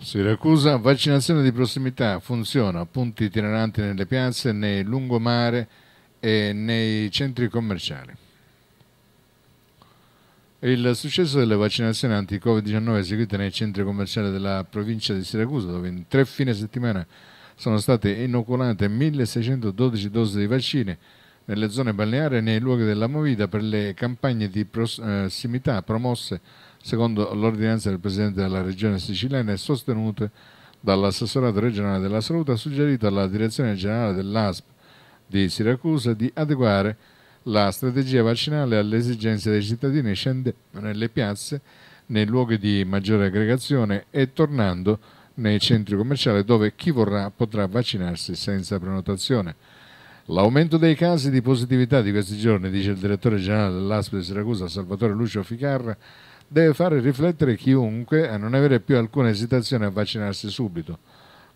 Siracusa, vaccinazione di prossimità funziona, punti itineranti nelle piazze, nei lungomare e nei centri commerciali. Il successo delle vaccinazioni anti-Covid-19 eseguite nei centri commerciali della provincia di Siracusa, dove in tre fine settimana sono state inoculate 1612 dosi di vaccine, nelle zone balneari e nei luoghi della movida per le campagne di prossimità eh, promosse secondo l'ordinanza del Presidente della Regione siciliana e sostenute dall'assessorato regionale della salute ha suggerito alla Direzione Generale dell'ASP di Siracusa di adeguare la strategia vaccinale alle esigenze dei cittadini scendendo nelle piazze, nei luoghi di maggiore aggregazione e tornando nei centri commerciali dove chi vorrà potrà vaccinarsi senza prenotazione. L'aumento dei casi di positività di questi giorni, dice il direttore generale dell'ASP di Siracusa, Salvatore Lucio Ficarra, deve fare riflettere chiunque a non avere più alcuna esitazione a vaccinarsi subito.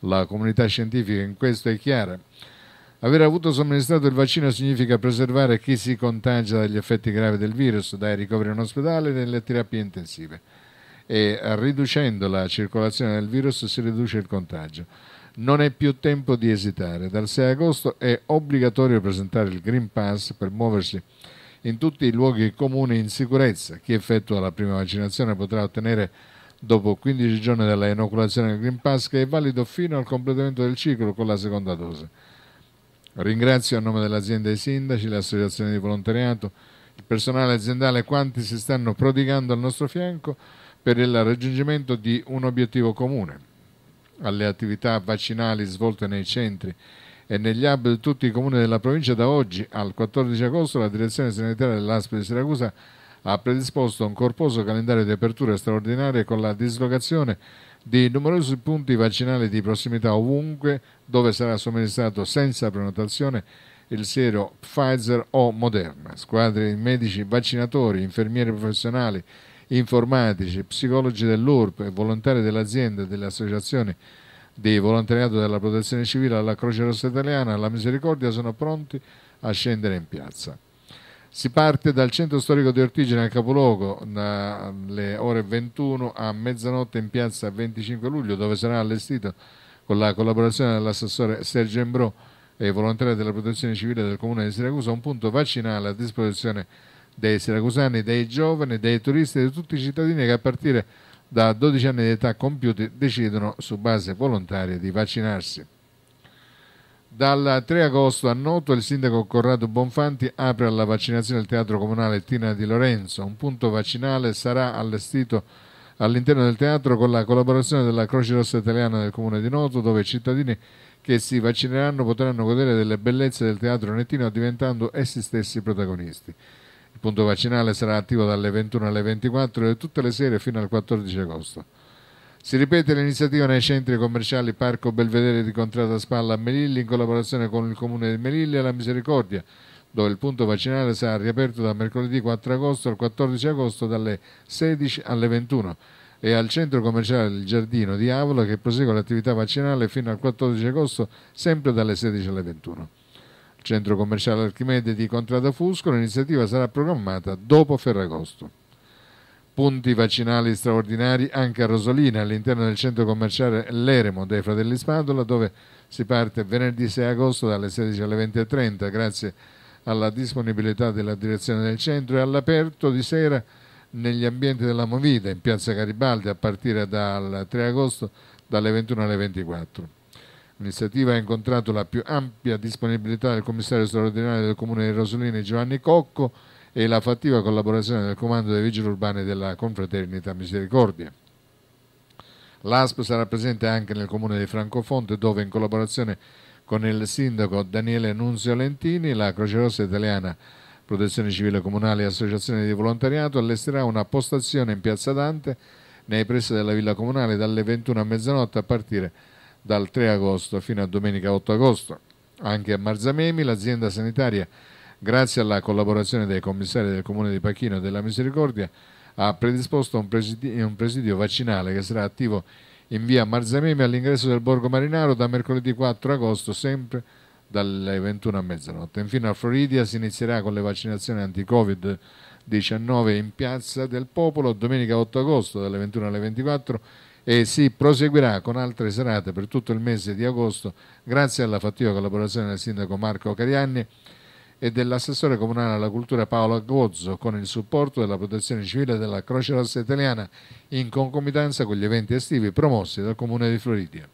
La comunità scientifica in questo è chiara. Aver avuto somministrato il vaccino significa preservare chi si contagia dagli effetti gravi del virus, dai ricoveri in ospedale e nelle terapie intensive. E riducendo la circolazione del virus si riduce il contagio. Non è più tempo di esitare. Dal 6 agosto è obbligatorio presentare il Green Pass per muoversi in tutti i luoghi comuni in sicurezza. Chi effettua la prima vaccinazione potrà ottenere dopo 15 giorni dalla inoculazione del Green Pass che è valido fino al completamento del ciclo con la seconda dose. Ringrazio a nome dell'azienda i sindaci, le associazioni di volontariato, il personale aziendale e quanti si stanno prodigando al nostro fianco per il raggiungimento di un obiettivo comune, alle attività vaccinali svolte nei centri e negli hub di tutti i comuni della provincia, da oggi al 14 agosto la direzione sanitaria dell'ASP di Siracusa ha predisposto un corposo calendario di aperture straordinarie con la dislocazione di numerosi punti vaccinali di prossimità ovunque dove sarà somministrato senza prenotazione il siero Pfizer o Moderna. Squadre di medici vaccinatori, infermieri professionali, informatici, psicologi dell'URP, e volontari dell'azienda, e delle associazioni di volontariato della protezione civile alla Croce Rossa Italiana, alla Misericordia, sono pronti a scendere in piazza. Si parte dal centro storico di Ortigine al capoluogo dalle ore 21 a mezzanotte in piazza 25 luglio, dove sarà allestito con la collaborazione dell'assessore Sergio Embrò e volontari della protezione civile del comune di Siracusa un punto vaccinale a disposizione dei siracusani, dei giovani, dei turisti e di tutti i cittadini che a partire da 12 anni di età compiuti decidono su base volontaria di vaccinarsi. Dal 3 agosto a Noto il sindaco Corrado Bonfanti apre alla vaccinazione il teatro comunale Tina di Lorenzo. Un punto vaccinale sarà allestito all'interno del teatro con la collaborazione della Croce Rossa Italiana del Comune di Noto, dove i cittadini che si vaccineranno potranno godere delle bellezze del teatro nettino diventando essi stessi protagonisti. Il punto vaccinale sarà attivo dalle 21 alle 24 e tutte le sere fino al 14 agosto. Si ripete l'iniziativa nei centri commerciali Parco Belvedere di Contrada Spalla a Melilli in collaborazione con il comune di Melilli e la Misericordia, dove il punto vaccinale sarà riaperto da mercoledì 4 agosto al 14 agosto dalle 16 alle 21 e al centro commerciale Il Giardino di Avola che prosegue l'attività vaccinale fino al 14 agosto sempre dalle 16 alle 21. Centro commerciale Archimede di Contrada Fusco, l'iniziativa sarà programmata dopo Ferragosto. Punti vaccinali straordinari anche a Rosolina, all'interno del centro commerciale Leremo dei Fratelli Spadola, dove si parte venerdì 6 agosto dalle 16 alle 20.30, grazie alla disponibilità della direzione del centro e all'aperto di sera negli ambienti della Movida in piazza Garibaldi a partire dal 3 agosto dalle 21 alle 24. L'iniziativa ha incontrato la più ampia disponibilità del commissario straordinario del comune di Rosolini Giovanni Cocco e la fattiva collaborazione del comando dei vigili urbani della Confraternita Misericordia. L'ASP sarà presente anche nel comune di Francofonte dove in collaborazione con il sindaco Daniele Nunzio Lentini la Croce Rossa Italiana Protezione Civile Comunale e Associazione di Volontariato allesterà una postazione in Piazza Dante nei pressi della Villa Comunale dalle 21 a mezzanotte a partire da dal 3 agosto fino a domenica 8 agosto. Anche a Marzamemi l'azienda sanitaria, grazie alla collaborazione dei commissari del Comune di Pachino e della Misericordia, ha predisposto un presidio, un presidio vaccinale che sarà attivo in via Marzamemi all'ingresso del Borgo Marinaro da mercoledì 4 agosto, sempre dalle 21 a mezzanotte. Infine a Floridia si inizierà con le vaccinazioni anti-Covid-19 in Piazza del Popolo domenica 8 agosto dalle 21 alle 24 e si proseguirà con altre serate per tutto il mese di agosto grazie alla fattiva collaborazione del sindaco Marco Carianni e dell'assessore comunale alla cultura Paolo Agozzo con il supporto della protezione civile della Croce Rossa Italiana in concomitanza con gli eventi estivi promossi dal comune di Floridia.